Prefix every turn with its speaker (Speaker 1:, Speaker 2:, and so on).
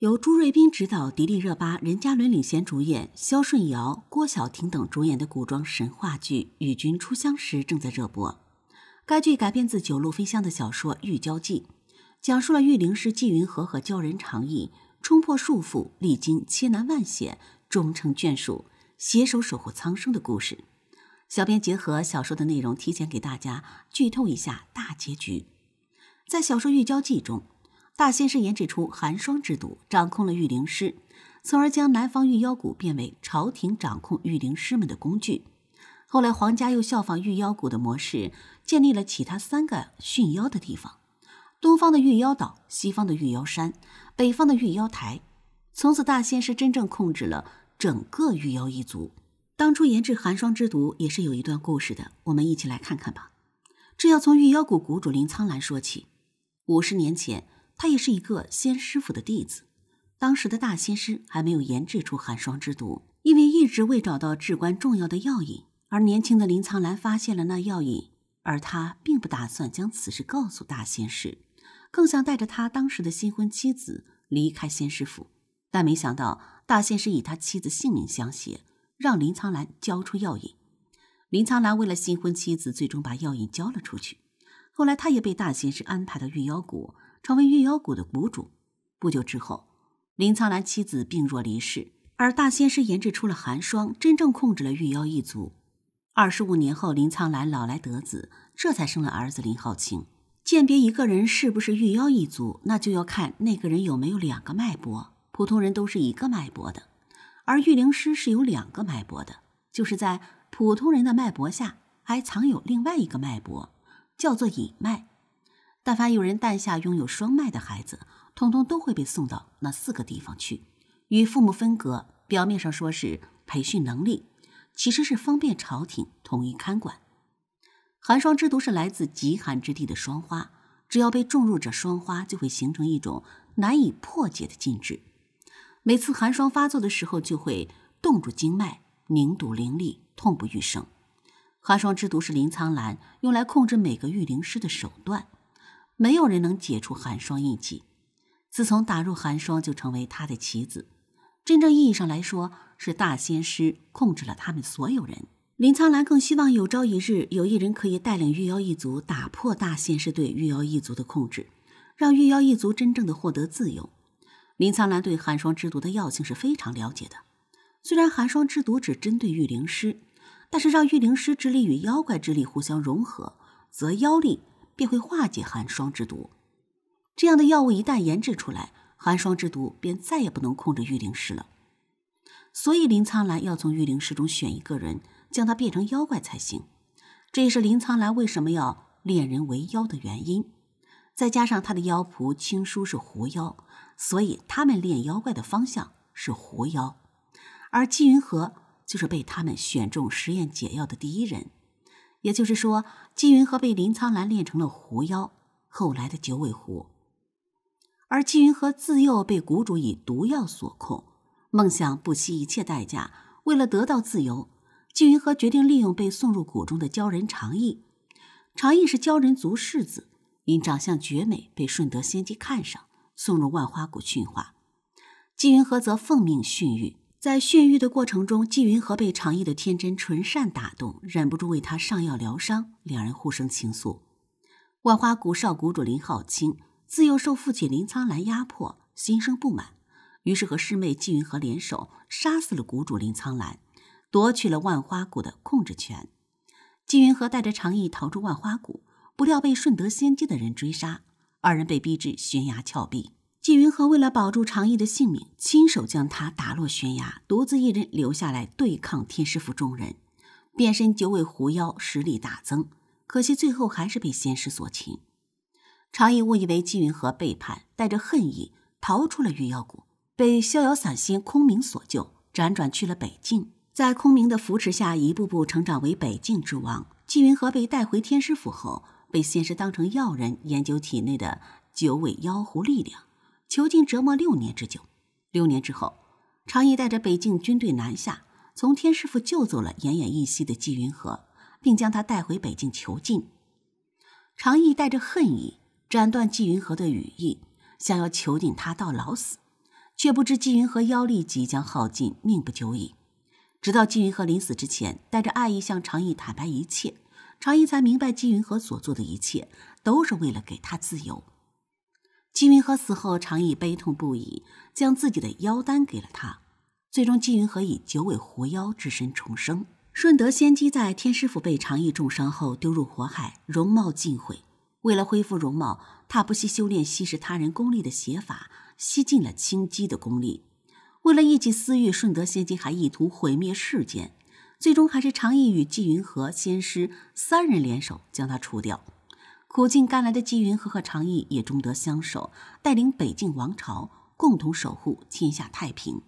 Speaker 1: 由朱瑞斌执导，迪丽热巴、任嘉伦领衔主演，肖顺尧、郭晓婷等主演的古装神话剧《与君初相识》正在热播。该剧改编自九路非香的小说《玉娇记》，讲述了玉灵师纪云禾和鲛人长意冲破束缚，历经千难万险，终成眷属，携手守护苍生的故事。小编结合小说的内容，提前给大家剧透一下大结局。在小说《玉娇记》中，大仙师研制出寒霜之毒，掌控了御灵师，从而将南方御妖谷变为朝廷掌控御灵师们的工具。后来，皇家又效仿御妖谷的模式，建立了其他三个驯妖的地方：东方的御妖岛、西方的御妖山、北方的御妖台。从此，大仙师真正控制了整个御妖一族。当初研制寒霜之毒也是有一段故事的，我们一起来看看吧。这要从御妖谷谷主林苍澜说起，五十年前。他也是一个仙师傅的弟子。当时的大仙师还没有研制出寒霜之毒，因为一直未找到至关重要的药引。而年轻的林苍澜发现了那药引，而他并不打算将此事告诉大仙师，更想带着他当时的新婚妻子离开仙师府。但没想到大仙师以他妻子性命相胁，让林苍澜交出药引。林苍澜为了新婚妻子，最终把药引交了出去。后来，他也被大仙师安排到御妖谷。成为御妖谷的谷主。不久之后，林苍兰妻子病弱离世，而大仙师研制出了寒霜，真正控制了御妖一族。二十五年后，林苍兰老来得子，这才生了儿子林浩清。鉴别一个人是不是玉妖一族，那就要看那个人有没有两个脉搏。普通人都是一个脉搏的，而御灵师是有两个脉搏的，就是在普通人的脉搏下还藏有另外一个脉搏，叫做隐脉。但凡有人诞下拥有双脉的孩子，通通都会被送到那四个地方去，与父母分隔。表面上说是培训能力，其实是方便朝廷统一看管。寒霜之毒是来自极寒之地的霜花，只要被种入这霜花，就会形成一种难以破解的禁制。每次寒霜发作的时候，就会冻住经脉，凝堵灵力，痛不欲生。寒霜之毒是林苍澜用来控制每个御灵师的手段。没有人能解除寒霜印记。自从打入寒霜，就成为他的棋子。真正意义上来说，是大仙师控制了他们所有人。林苍兰更希望有朝一日有一人可以带领玉妖一族打破大仙师对玉妖一族的控制，让玉妖一族真正的获得自由。林苍兰对寒霜之毒的药性是非常了解的。虽然寒霜之毒只针对御灵师，但是让御灵师之力与妖怪之力互相融合，则妖力。便会化解寒霜之毒。这样的药物一旦研制出来，寒霜之毒便再也不能控制御灵师了。所以林苍兰要从御灵师中选一个人，将他变成妖怪才行。这也是林苍兰为什么要炼人为妖的原因。再加上他的妖仆青叔是狐妖，所以他们炼妖怪的方向是狐妖。而姬云禾就是被他们选中实验解药的第一人。也就是说，姬云禾被林苍兰练成了狐妖，后来的九尾狐。而姬云禾自幼被谷主以毒药所控，梦想不惜一切代价，为了得到自由，姬云禾决定利用被送入谷中的鲛人长意。长意是鲛人族世子，因长相绝美被顺德仙姬看上，送入万花谷驯化。姬云禾则奉命驯育。在血玉的过程中，纪云和被长意的天真纯善打动，忍不住为他上药疗伤，两人互生情愫。万花谷少谷主林浩清自幼受父亲林苍兰压迫，心生不满，于是和师妹纪云和联手杀死了谷主林苍兰，夺取了万花谷的控制权。纪云和带着长意逃出万花谷，不料被顺德仙姬的人追杀，二人被逼至悬崖峭壁。纪云和为了保住长意的性命，亲手将他打落悬崖，独自一人留下来对抗天师府众人，变身九尾狐妖，实力大增。可惜最后还是被仙师所擒。长意误以为纪云和背叛，带着恨意逃出了御妖谷，被逍遥散仙空明所救，辗转去了北境，在空明的扶持下，一步步成长为北境之王。纪云和被带回天师府后，被仙师当成药人，研究体内的九尾妖狐力量。囚禁折磨六年之久，六年之后，常毅带着北境军队南下，从天师傅救走了奄奄一息的季云禾，并将他带回北境囚禁。常毅带着恨意斩断季云禾的羽翼，想要囚禁他到老死，却不知季云禾妖力即将耗尽，命不久矣。直到季云禾临死之前，带着爱意向常毅坦白一切，常毅才明白季云禾所做的一切都是为了给他自由。纪云禾死后，常逸悲痛不已，将自己的妖丹给了他。最终，纪云禾以九尾狐妖之身重生。顺德仙姬在天师府被长逸重伤后，丢入火海，容貌尽毁。为了恢复容貌，他不惜修炼吸食他人功力的邪法，吸尽了青姬的功力。为了一己私欲，顺德仙姬还意图毁灭世间。最终，还是长逸与纪云禾仙师三人联手将他除掉。苦尽甘来的姬云和和长意也终得相守，带领北境王朝，共同守护天下太平。